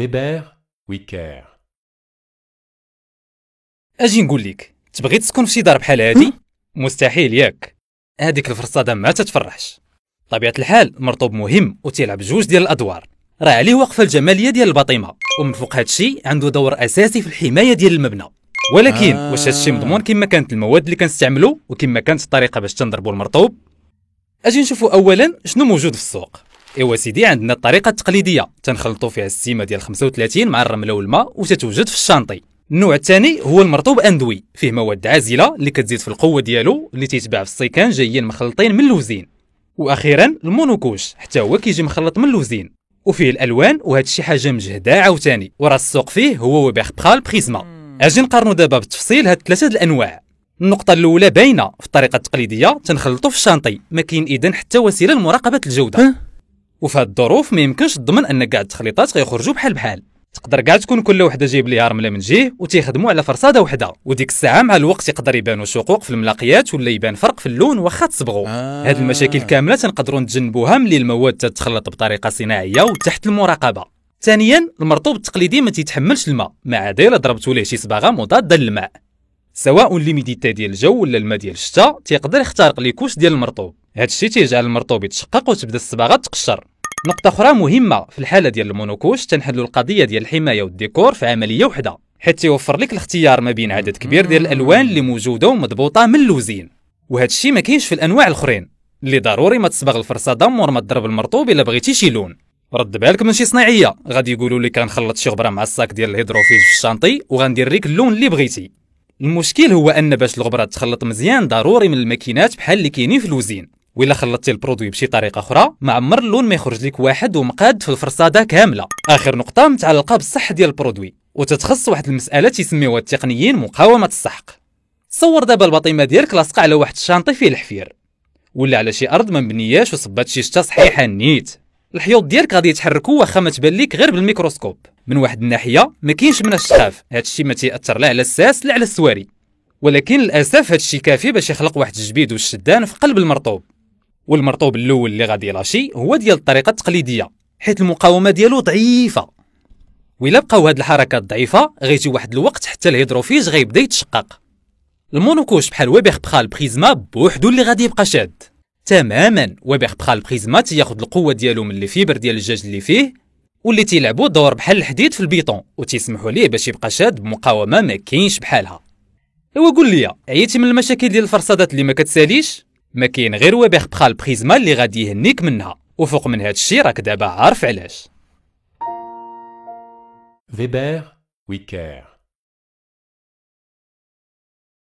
Weber Wicker اجي نقول لك تبغي تسكن في شي دار بحال هادي مستحيل ياك هذيك دا ما تتفرحش طبيعه الحال مرطوب مهم وتيلعب جوج ديال الادوار راه عليه وقفه الجماليه ديال البطيمه ومن فوق هادشي عنده دور اساسي في الحمايه ديال المبنى ولكن آه. واش هادشي مضمون كما كانت المواد اللي كنستعملو وكما كانت الطريقه باش تنضربوا المرطوب اجي نشوفوا اولا شنو موجود في السوق ايوا سيدي عندنا الطريقه التقليديه تنخلطوا فيها السيمه ديال 35 مع الرمله والماء وتتوجد في الشانطي النوع الثاني هو المرطوب اندوي فيه مواد عازله اللي كتزيد في القوه ديالو اللي تيتباع في السيكان جايين مخلطين من اللوزين واخيرا المونوكوش حتى هو كيجي مخلط من اللوزين وفيه الالوان وهذا الشيء حاجه مجهده عاوتاني وراه السوق فيه هو وبيخ بخال بريزما اجي نقارنوا دابا بالتفصيل هاد ثلاثه الانواع النقطة الأولى باينة في الطريقة التقليدية تنخلطو في الشانطي ما كاين إذا حتى وسيلة لمراقبة الجودة وفي هاد الظروف ما يمكنش تضمن ان كاع التخليطات غيخرجوا بحال بحال تقدر كاع تكون كل وحده جايب ليها رمله من جهه وتيخدموا على فرصاده وحده وديك الساعه مع الوقت يقدر يبانوا شقوق في الملاقيات ولا يبان فرق في اللون واخا تصبغوا آه. هاد المشاكل كامله تنقدروا نتجنبوها ملي المواد تتخلط بطريقه صناعيه وتحت المراقبه ثانيا المرطوب التقليدي ما تيتحملش الماء ما عدا الا ضربتو ليه شي صباغه مضاده للماء سواء ليميديتي ديال الجو ولا الماء ديال الشتاء تيقدر يخترق ليكوش ديال المرطوب هادشي تيجعل المرطوب يتشقق وتبدا الصباغه تقشر نقطة أخرى مهمة في الحالة ديال المونوكوش تنحلوا القضية ديال الحماية والديكور في عملية وحدة حيت يوفر لك الاختيار ما بين عدد كبير ديال الألوان اللي موجودة ومضبوطة من اللوزين وهذا الشيء ما كاينش في الأنواع الأخرين اللي ضروري ما تصبغ الفرصة دمر ما تضرب المرطوب إلا بغيتي شي لون رد بالك من شي صناعية غادي يقولوا لك غنخلط شي غبرة مع الصاك ديال الهيدروفيل في الشانطي وغندير لك اللون اللي بغيتي المشكل هو ان باش الغبره تخلط مزيان ضروري من الماكينات بحال اللي كاينين في الوزين وإلا خلطتي البرودوي بشي طريقة أخرى ما عمر اللون ما يخرج لك واحد ومقاد في الفرصادة كاملة آخر نقطة متعلقة بالصحة ديال البرودوي وتتخص واحد المسألة تيسميوها التقنيين مقاومة السحق تصور دابا البطيمة ديالك لاصقة على واحد الشانطي فيه الحفير ولا على شي أرض ما مبنياش وصبات شي شتا صحيحة أه. نيت الحيوط ديالك غادي يتحركوا واخا ما تبان ليك غير بالميكروسكوب من واحد الناحيه ما كاينش منها الشخاف هادشي ما تيأثر لا على الساس لا على السواري ولكن للاسف هادشي كافي باش يخلق واحد الجبيد والشدان في قلب المرطوب والمرطوب الاول اللي غادي يلاشي هو ديال الطريقه التقليديه حيت المقاومه ديالو ضعيفه ويلا بقاو هاد الحركات ضعيفه غيجي واحد الوقت حتى الهيدروفيج غيبدا يتشقق المونوكوش بحال ويبيغ بخال بريزما بوحدو اللي غادي يبقى شاد تماما ويبيغ بخال بريزما تياخد القوه ديالو من لي فيبر ديال الجاج اللي فيه واللي تيلعبو دور بحال الحديد في البيطون وتيسمحوا ليه باش يبقى شاد بمقاومه ما كاينش بحالها ايوا قول لي عييتي من المشاكل ديال الفرصادات اللي ما كتساليش ما كاين غير وبيخ بخال بريزما اللي غادي يهنيك منها وفوق من هاد الشيء راك دابا عارف علاش فيبر ويكير